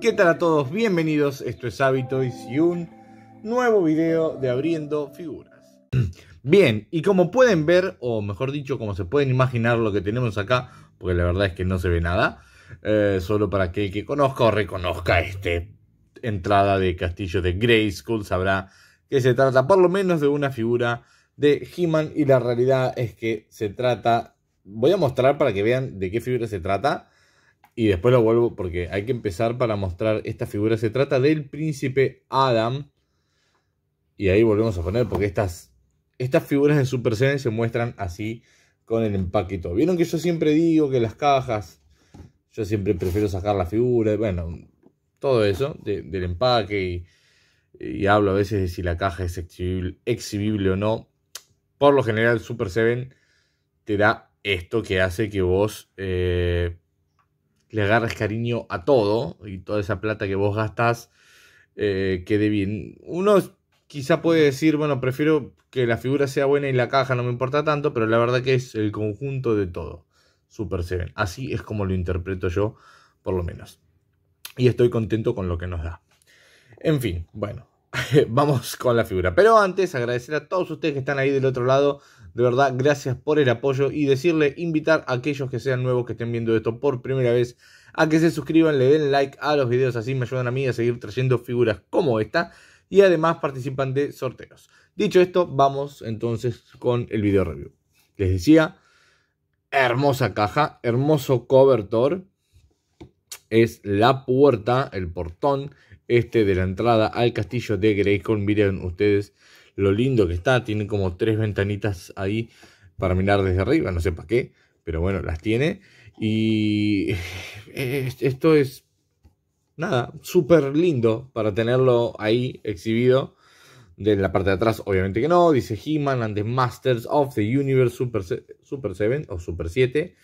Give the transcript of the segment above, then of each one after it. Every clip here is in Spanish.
¿Qué tal a todos? Bienvenidos, esto es Habitoys y un nuevo video de Abriendo Figuras. Bien, y como pueden ver, o mejor dicho, como se pueden imaginar lo que tenemos acá, porque la verdad es que no se ve nada, eh, solo para que el que conozca o reconozca esta entrada de Castillo de School sabrá que se trata por lo menos de una figura de He-Man y la realidad es que se trata, voy a mostrar para que vean de qué figura se trata, y después lo vuelvo porque hay que empezar para mostrar esta figura. Se trata del príncipe Adam. Y ahí volvemos a poner porque estas, estas figuras en Super 7 se muestran así con el empaque y todo. Vieron que yo siempre digo que las cajas, yo siempre prefiero sacar la figura. Bueno, todo eso del empaque y, hablo a veces de si la caja es exhibible, o no. Por lo general Super 7 te da esto que hace que vos... Eh, le agarres cariño a todo y toda esa plata que vos gastás eh, quede bien. Uno quizá puede decir, bueno, prefiero que la figura sea buena y la caja no me importa tanto, pero la verdad que es el conjunto de todo. Super Seven. Así es como lo interpreto yo, por lo menos. Y estoy contento con lo que nos da. En fin, bueno, vamos con la figura. Pero antes, agradecer a todos ustedes que están ahí del otro lado de verdad, gracias por el apoyo y decirle, invitar a aquellos que sean nuevos que estén viendo esto por primera vez a que se suscriban, le den like a los videos, así me ayudan a mí a seguir trayendo figuras como esta y además participan de sorteos. Dicho esto, vamos entonces con el video review. Les decía, hermosa caja, hermoso cobertor. Es la puerta, el portón este de la entrada al castillo de Greycon. Miren ustedes lo lindo que está. Tiene como tres ventanitas ahí para mirar desde arriba, no sé para qué, pero bueno, las tiene. Y esto es, nada, súper lindo para tenerlo ahí exhibido. De la parte de atrás, obviamente que no. Dice He-Man and the Masters of the Universe Super, Super 7 o Super 7.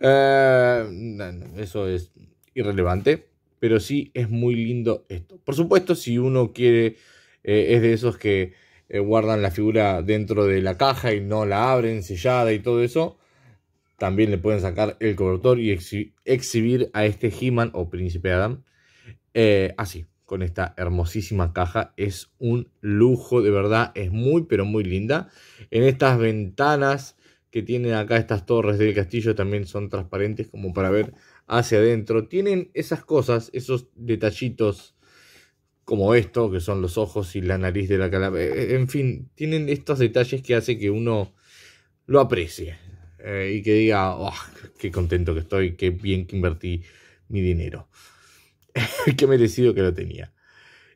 Eh, eso es irrelevante. Pero sí es muy lindo esto. Por supuesto, si uno quiere, eh, es de esos que eh, guardan la figura dentro de la caja y no la abren sellada y todo eso, también le pueden sacar el cobertor y exhibir a este He-Man o Príncipe Adam eh, así, con esta hermosísima caja. Es un lujo, de verdad, es muy, pero muy linda. En estas ventanas que tienen acá estas torres del castillo también son transparentes como para ver hacia adentro. Tienen esas cosas, esos detallitos como esto, que son los ojos y la nariz de la calavera. Eh, eh, en fin, tienen estos detalles que hacen que uno lo aprecie eh, y que diga, oh, qué contento que estoy, qué bien que invertí mi dinero, qué merecido que lo tenía.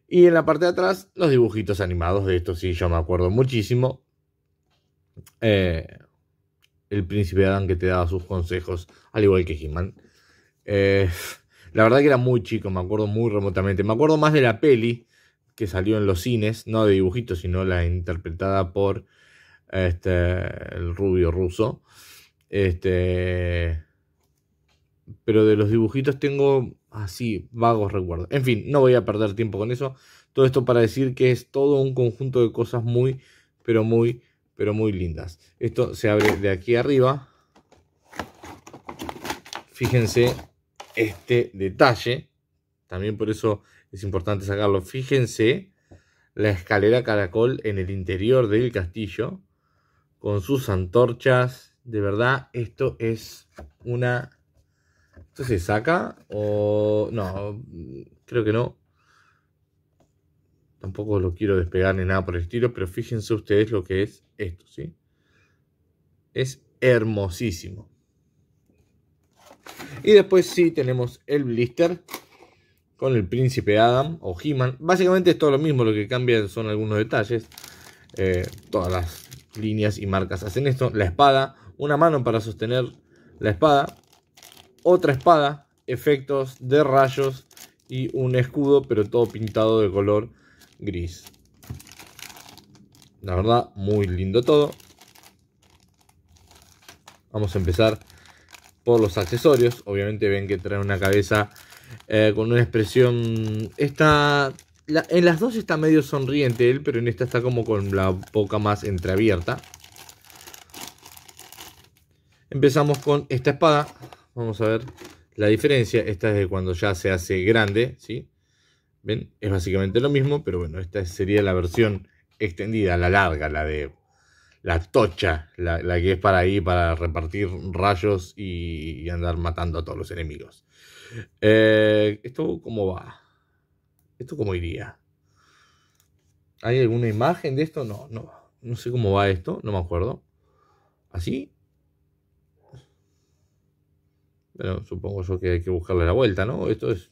Y en la parte de atrás, los dibujitos animados, de esto sí yo me acuerdo muchísimo. el príncipe Adán que te daba sus consejos, al igual que He-Man. La verdad que era muy chico, me acuerdo muy remotamente. Me acuerdo más de la peli que salió en los cines, no de dibujitos, sino la interpretada por este, el rubio ruso. Este, pero de los dibujitos tengo así vagos recuerdos. En fin, no voy a perder tiempo con eso. Todo esto para decir que es todo un conjunto de cosas muy, pero muy, pero muy lindas. Esto se abre de aquí arriba. Fíjense este detalle. También por eso es importante sacarlo. Fíjense la escalera caracol en el interior del castillo con sus antorchas. De verdad, esto es una... ¿Esto se saca? O... No, creo que no. Tampoco lo quiero despegar ni nada por el estilo, pero fíjense ustedes lo que es esto, ¿sí? Es hermosísimo. Y después sí tenemos el blister con el príncipe Adam o He-Man. Básicamente es todo lo mismo, lo que cambian son algunos detalles. Eh, todas las líneas y marcas hacen esto. La espada, una mano para sostener la espada, otra espada, efectos de rayos y un escudo, pero todo pintado de color gris. La verdad, muy lindo todo. Vamos a empezar por los accesorios. Obviamente ven que trae una cabeza eh, con una expresión... Está... en las dos está medio sonriente él, pero en esta está como con la boca más entreabierta. Empezamos con esta espada. Vamos a ver la diferencia. Esta es de cuando ya se hace grande, ¿sí? ¿Ven? Es básicamente lo mismo, pero bueno, esta sería la versión extendida, la larga, la de la tocha, la, que es para ir para repartir rayos y, andar matando a todos los enemigos. Eh, ¿Esto cómo va? ¿Esto cómo iría? ¿Hay alguna imagen de esto? No, no. No sé cómo va esto, no me acuerdo. ¿Así? Bueno, supongo yo que hay que buscarle la vuelta, ¿no? Esto es...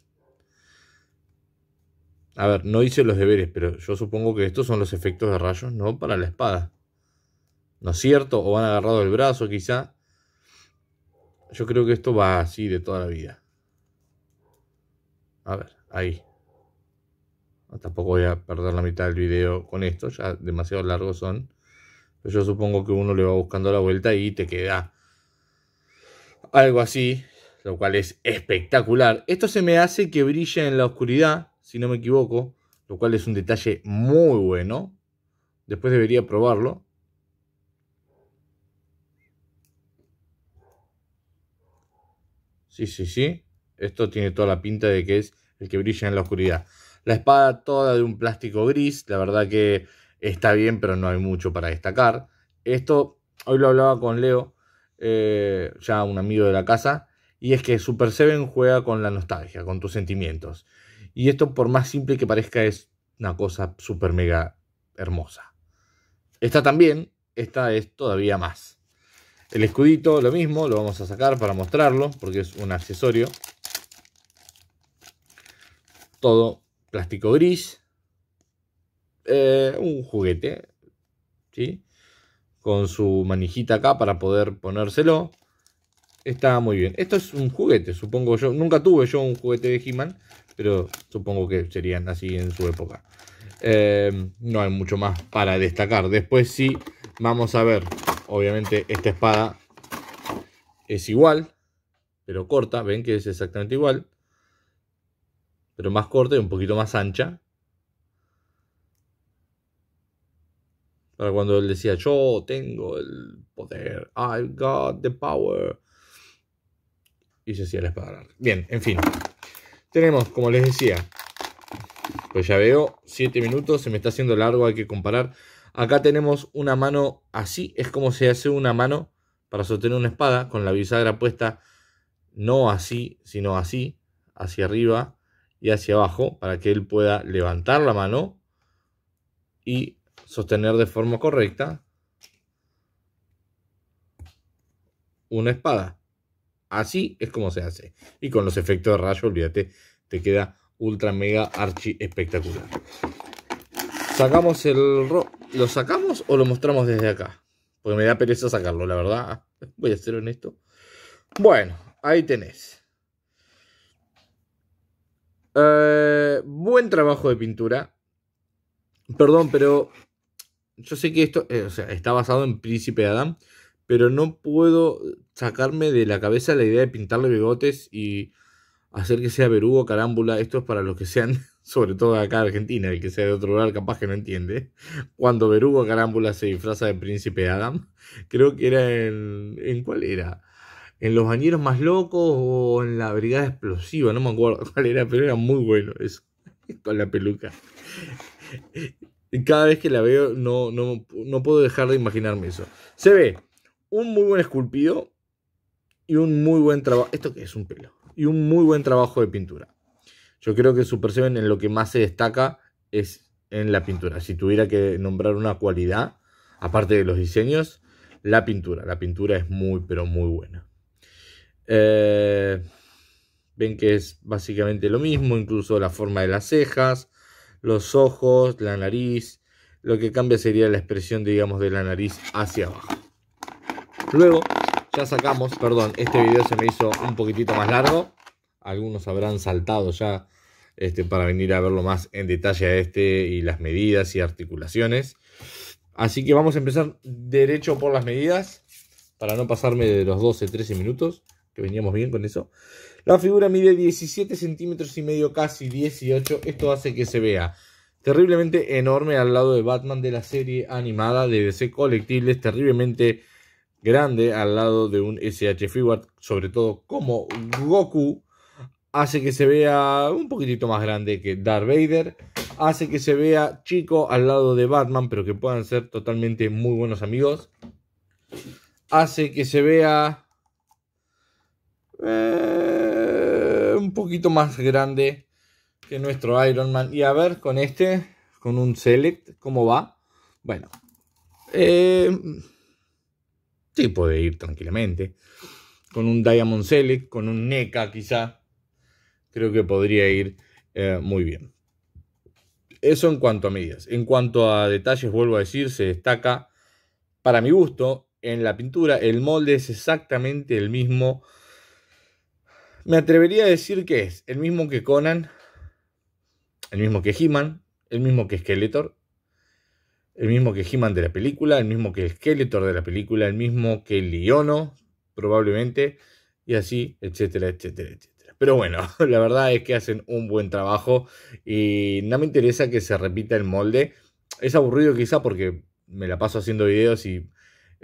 A ver, no hice los deberes, pero yo supongo que estos son los efectos de rayos, ¿no? Para la espada. ¿no es cierto? O van agarrado el brazo quizá. Yo creo que esto va así de toda la vida. A ver, ahí. tampoco voy a perder la mitad del video con esto, ya demasiado largos son. Pero yo supongo que uno le va buscando la vuelta y te queda algo así, lo cual es espectacular. Esto se me hace que brille en la oscuridad, si no me equivoco, lo cual es un detalle muy bueno. Después debería probarlo. Sí, sí, sí. Esto tiene toda la pinta de que es el que brilla en la oscuridad. La espada toda de un plástico gris, la verdad que está bien, pero no hay mucho para destacar. Esto, hoy lo hablaba con Leo, eh, ya un amigo de la casa, y es que Super Seven juega con la nostalgia, con tus sentimientos. Y esto, por más simple que parezca, es una cosa super mega hermosa. Esta también, esta es todavía más. El escudito, lo mismo, lo vamos a sacar para mostrarlo, porque es un accesorio. Todo plástico gris. Eh, un juguete, ¿sí? Con su manijita acá para poder ponérselo. Está muy bien. Esto es un juguete, supongo yo. Nunca tuve yo un juguete de He-Man, pero supongo que serían así en su época. Eh, no hay mucho más para destacar. Después sí, vamos a ver Obviamente esta espada es igual, pero corta. Ven que es exactamente igual. Pero más corta y un poquito más ancha. Para cuando él decía, yo tengo el poder. I've got the power. Y se hacía la espada grande. Bien, en fin. Tenemos, como les decía, pues ya veo, 7 minutos, se me está haciendo largo, hay que comparar. Acá tenemos una mano así, es como se hace una mano para sostener una espada, con la bisagra puesta no así, sino así, hacia arriba y hacia abajo, para que él pueda levantar la mano y sostener de forma correcta una espada. Así es como se hace. Y con los efectos de rayo, olvídate, te queda ultra mega archi espectacular. Sacamos el ro ¿Lo sacamos o lo mostramos desde acá? Porque me da pereza sacarlo, la verdad. Ah, voy a ser honesto. Bueno, ahí tenés. Eh, buen trabajo de pintura. Perdón, pero yo sé que esto eh, está basado en Príncipe Adam, pero no puedo sacarme de la cabeza la idea de pintarle bigotes y hacer que sea verugo, carámbula. Esto es para los que sean sobre todo acá en Argentina, el que sea de otro lugar capaz que no entiende, cuando Verugo Carámbula se disfraza de príncipe Adam, creo que era en... ¿En cuál era? ¿En los bañeros más locos o en la brigada explosiva? No me acuerdo cuál era, pero era muy bueno eso, con la peluca. Cada vez que la veo no, no puedo dejar de imaginarme eso. Se ve un muy buen esculpido y un muy buen trabajo. ¿Esto qué es? Un pelo. Y un muy buen trabajo de pintura. Yo creo que Super Seven en lo que más se destaca es en la pintura. Si tuviera que nombrar una cualidad, aparte de los diseños, la pintura. La pintura es muy, pero muy buena. Eh, ven que es básicamente lo mismo, incluso la forma de las cejas, los ojos, la nariz. Lo que cambia sería la expresión, digamos, de la nariz hacia abajo. Luego, ya sacamos, perdón, este video se me hizo un poquitito más largo algunos habrán saltado ya este, para venir a verlo más en detalle a este y las medidas y articulaciones. Así que vamos a empezar derecho por las medidas, para no pasarme de los 12-13 minutos, que veníamos bien con eso. La figura mide 17 centímetros y medio, casi 18. Esto hace que se vea terriblemente enorme al lado de Batman de la serie animada de DC Colectibles, terriblemente grande al lado de un SH Figuard, sobre todo como Goku hace que se vea un poquitito más grande que Darth Vader, hace que se vea chico al lado de Batman, pero que puedan ser totalmente muy buenos amigos, hace que se vea eh, un poquito más grande que nuestro Iron Man. Y a ver con este, con un Select, cómo va. Bueno, eh, sí puede ir tranquilamente. Con un Diamond Select, con un NECA quizá creo que podría ir eh, muy bien. Eso en cuanto a medidas. En cuanto a detalles, vuelvo a decir, se destaca, para mi gusto, en la pintura, el molde es exactamente el mismo. Me atrevería a decir que es el mismo que Conan, el mismo que He-Man, el mismo que Skeletor, el mismo que He-Man de la película, el mismo que Skeletor de la película, el mismo que Liono, probablemente, y así, etcétera, etcétera, etcétera. Pero bueno, la verdad es que hacen un buen trabajo y no me interesa que se repita el molde. Es aburrido quizá porque me la paso haciendo videos y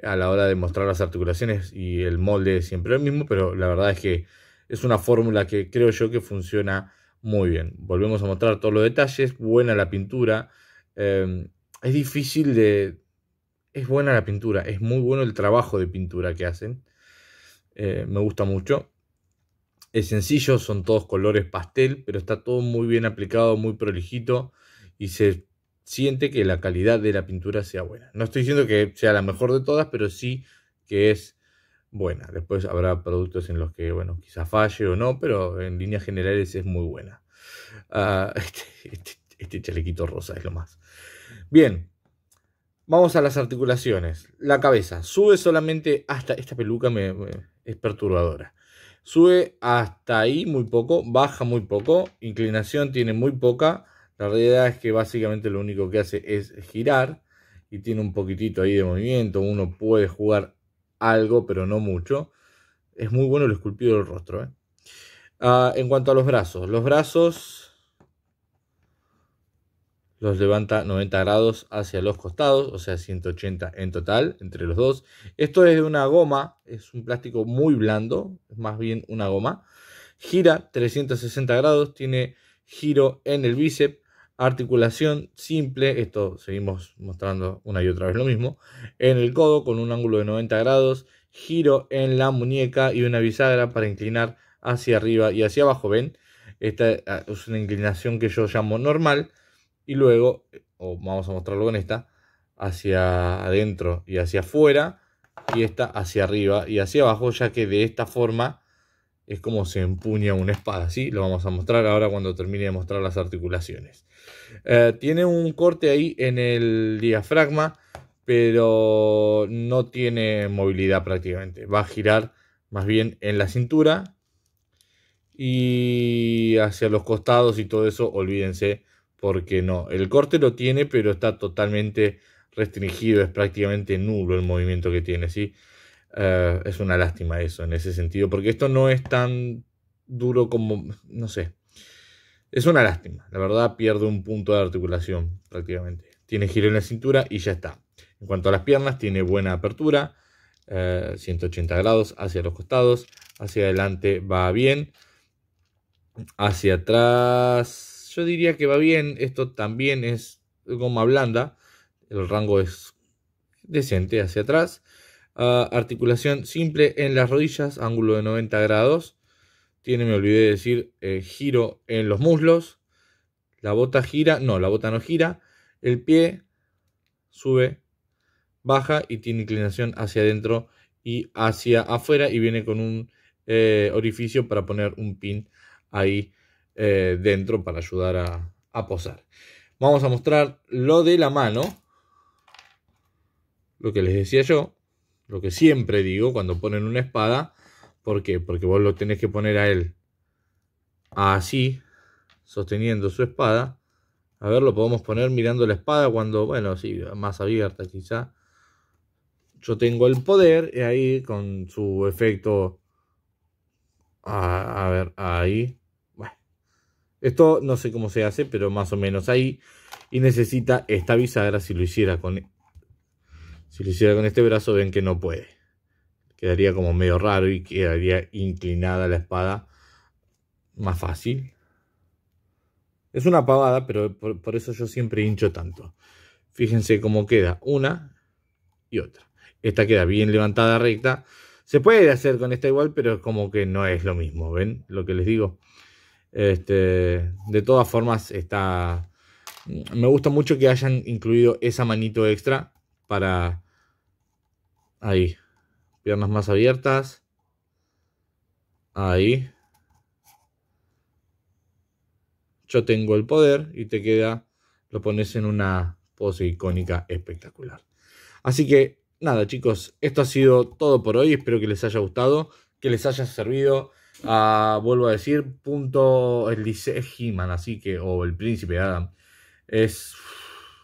a la hora de mostrar las articulaciones y el molde es siempre el mismo, pero la verdad es que es una fórmula que creo yo que funciona muy bien. Volvemos a mostrar todos los detalles, buena la pintura. Em, es difícil de... Es buena la pintura, es muy bueno el trabajo de pintura que hacen. Eh, me gusta mucho. Es sencillo, son todos colores pastel, pero está todo muy bien aplicado, muy prolijito y se siente que la calidad de la pintura sea buena. No estoy diciendo que sea la mejor de todas, pero sí que es buena. Después habrá productos en los que, bueno, quizá falle o no, pero en líneas generales es muy buena. Ah, este, este, este, chalequito rosa es lo más. Bien, vamos a las articulaciones. La cabeza sube solamente hasta esta peluca me, es perturbadora. Sube hasta ahí muy poco, baja muy poco, inclinación tiene muy poca. La realidad es que básicamente lo único que hace es girar y tiene un poquitito ahí de movimiento. Uno puede jugar algo, pero no mucho. Es muy bueno el esculpido del rostro. ¿eh? Ah, en cuanto a los brazos, los brazos los levanta 90 grados hacia los costados, o sea 180 en total entre los dos. Esto es de una goma, es un plástico muy blando, es más bien una goma. Gira 360 grados, tiene giro en el bíceps, articulación simple, esto seguimos mostrando una y otra vez lo mismo, en el codo con un ángulo de 90 grados, giro en la muñeca y una bisagra para inclinar hacia arriba y hacia abajo, ven, esta ah, es una inclinación que yo llamo normal y luego, o vamos a mostrarlo con esta, hacia adentro y hacia afuera y esta hacia arriba y hacia abajo ya que de esta forma es como se empuña una espada, así Lo vamos a mostrar ahora cuando termine de mostrar las articulaciones. Eh, tiene un corte ahí en el diafragma, pero no tiene movilidad prácticamente. Va a girar más bien en la cintura y hacia los costados y todo eso, olvídense porque no, el corte lo tiene, pero está totalmente restringido, es prácticamente nulo el movimiento que tiene, ¿sí? Eh, es una lástima eso en ese sentido, porque esto no es tan duro como, no sé, es una lástima, la verdad pierde un punto de articulación prácticamente. Tiene giro en la cintura y ya está. En cuanto a las piernas, tiene buena apertura, 180 eh, grados hacia los costados, hacia adelante va bien, hacia atrás yo diría que va bien, esto también es goma blanda, el rango es decente hacia atrás. Ah, articulación simple en las rodillas, ángulo de 90 grados. Tiene, me olvidé de decir, eh, giro en los muslos. La bota gira, no, la bota no gira. El pie sube, baja y tiene inclinación hacia adentro y hacia afuera y viene con un eh, orificio para poner un pin ahí eh, dentro para ayudar a, posar. Vamos a mostrar lo de la mano. Lo que les decía yo. Lo que siempre digo cuando ponen una espada. porque Porque vos lo tenés que poner a él así, sosteniendo su espada. A ver, lo podemos poner mirando la espada cuando, bueno, sí, más abierta quizá. Yo tengo el poder y ahí con su efecto... a ver, ahí. Esto no sé cómo se hace, pero más o menos ahí. Y necesita esta bisagra. Si lo hiciera con, e, si lo hiciera con este brazo, ven que no puede. Quedaría como medio raro y quedaría inclinada la espada. Más fácil. Es una pavada, pero por, por eso yo siempre hincho tanto. Fíjense cómo queda una y otra. Esta queda bien levantada recta. Se puede hacer con esta igual, pero como que no es lo mismo, ¿ven? Lo que les digo. Este, de todas formas, está. Me gusta mucho que hayan incluido esa manito extra para. Ahí. Piernas más abiertas. Ahí. Yo tengo el poder y te queda. Lo pones en una pose icónica espectacular. Así que nada, chicos, esto ha sido todo por hoy. Espero que les haya gustado, que les haya servido. Ah, vuelvo a decir, punto el así que, o el Príncipe Adam. Es.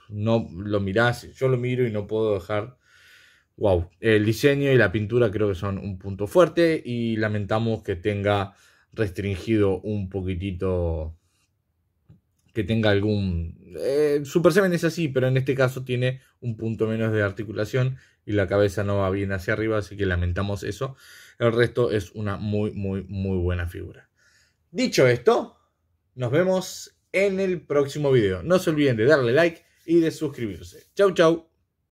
No lo mirás, yo lo miro y no puedo dejar. Wow, el diseño y la pintura creo que son un punto fuerte y lamentamos que tenga restringido un poquitito que tenga algún... Eh, Super Semen es así, pero en este caso tiene un punto menos de articulación y la cabeza no va bien hacia arriba, así que lamentamos eso. El resto es una muy, muy, muy buena figura. Dicho esto, nos vemos en el próximo video. No se olviden de darle like y de suscribirse. Chau, chau.